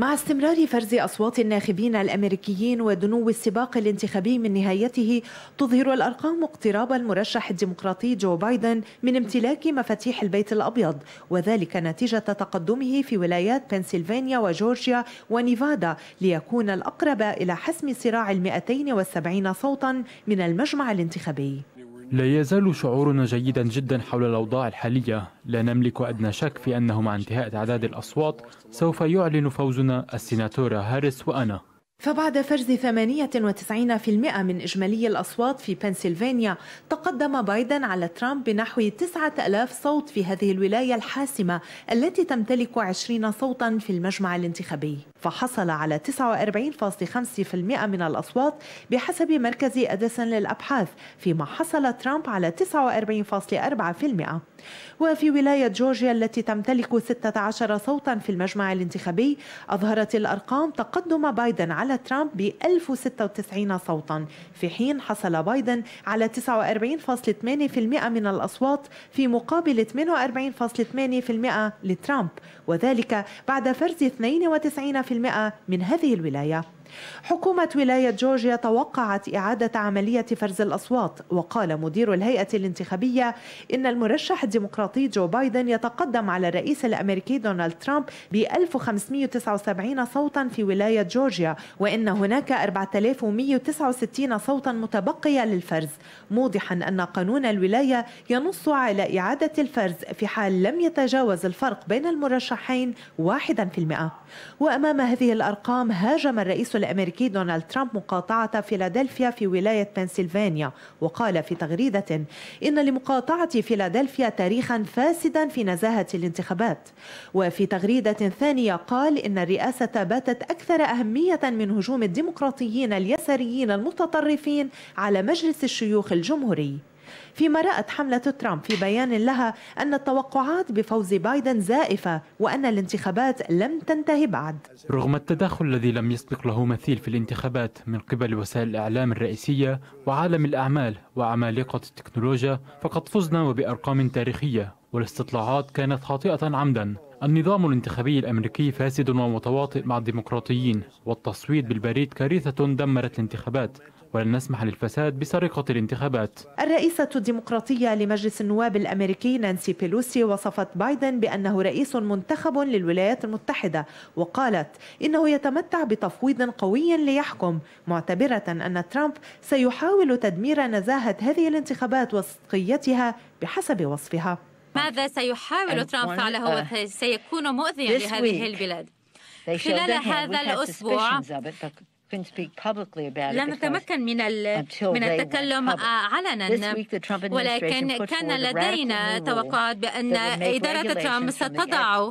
مع استمرار فرز أصوات الناخبين الأمريكيين ودنو السباق الانتخابي من نهايته تظهر الأرقام اقتراب المرشح الديمقراطي جو بايدن من امتلاك مفاتيح البيت الأبيض وذلك نتيجة تقدمه في ولايات بنسلفانيا وجورجيا ونيفادا ليكون الأقرب إلى حسم صراع ال 270 صوتا من المجمع الانتخابي لا يزال شعورنا جيدا جدا حول الأوضاع الحالية لا نملك أدنى شك في أنه مع انتهاء تعداد الأصوات سوف يعلن فوزنا السيناتورة هاريس وأنا فبعد فرز 98% من إجمالي الأصوات في بنسلفانيا تقدم بايدن على ترامب بنحو 9000 صوت في هذه الولاية الحاسمة التي تمتلك 20 صوتا في المجمع الانتخابي فحصل على 49.5% من الأصوات بحسب مركز أديسون للأبحاث فيما حصل ترامب على 49.4% وفي ولاية جورجيا التي تمتلك 16 صوتا في المجمع الانتخابي أظهرت الأرقام تقدم بايدن على ترامب ب 1096 صوتا في حين حصل بايدن على 49.8% من الأصوات في مقابل 48.8% لترامب وذلك بعد فرز 92% من هذه الولاية حكومة ولاية جورجيا توقعت إعادة عملية فرز الأصوات وقال مدير الهيئة الانتخابية إن المرشح الديمقراطي جو بايدن يتقدم على الرئيس الأمريكي دونالد ترامب ب 1579 صوتا في ولاية جورجيا وإن هناك 4169 صوتا متبقية للفرز موضحا أن قانون الولاية ينص على إعادة الفرز في حال لم يتجاوز الفرق بين المرشحين 1% وأمام هذه الأرقام هاجم الرئيس الأمريكي دونالد ترامب مقاطعة فيلادلفيا في ولاية بنسلفانيا وقال في تغريدة إن لمقاطعة فيلادلفيا تاريخا فاسدا في نزاهة الانتخابات وفي تغريدة ثانية قال إن الرئاسة باتت أكثر أهمية من من هجوم الديمقراطيين اليساريين المتطرفين على مجلس الشيوخ الجمهوري فيما رأت حملة ترامب في بيان لها أن التوقعات بفوز بايدن زائفة وأن الانتخابات لم تنتهي بعد رغم التدخل الذي لم يسبق له مثيل في الانتخابات من قبل وسائل الإعلام الرئيسية وعالم الأعمال وعمالقة التكنولوجيا فقد فزنا وبأرقام تاريخية والاستطلاعات كانت خاطئة عمدا النظام الانتخابي الأمريكي فاسد ومتواطئ مع الديمقراطيين والتصويت بالبريد كارثة دمرت الانتخابات ولن نسمح للفساد بسرقة الانتخابات الرئيسة الديمقراطية لمجلس النواب الأمريكي نانسي بيلوسي وصفت بايدن بأنه رئيس منتخب للولايات المتحدة وقالت إنه يتمتع بتفويض قوي ليحكم معتبرة أن ترامب سيحاول تدمير نزاهة هذه الانتخابات وصدقيتها بحسب وصفها ماذا سيحاول ترامب فعله uh, وسيكون مؤذيا لهذه البلاد خلال هذا الأسبوع لم نتمكن من من التكلم علنا ولكن كان لدينا توقعات بأن إدارة ترامب ستضع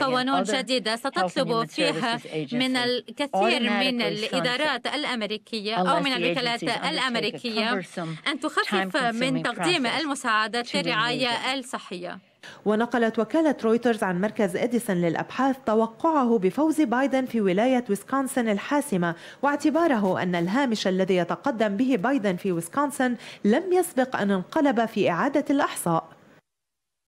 قوانين جديدة ستطلب فيها من الكثير من الإدارات الأمريكية أو من الوكالات الأمريكية أن تخفف من تقديم المساعدات في الرعايه الصحية. ونقلت وكالة رويترز عن مركز إديسون للأبحاث توقعه بفوز بايدن في ولاية ويسكونسن الحاسمة واعتباره أن الهامش الذي يتقدم به بايدن في ويسكونسن لم يسبق أن انقلب في إعادة الإحصاء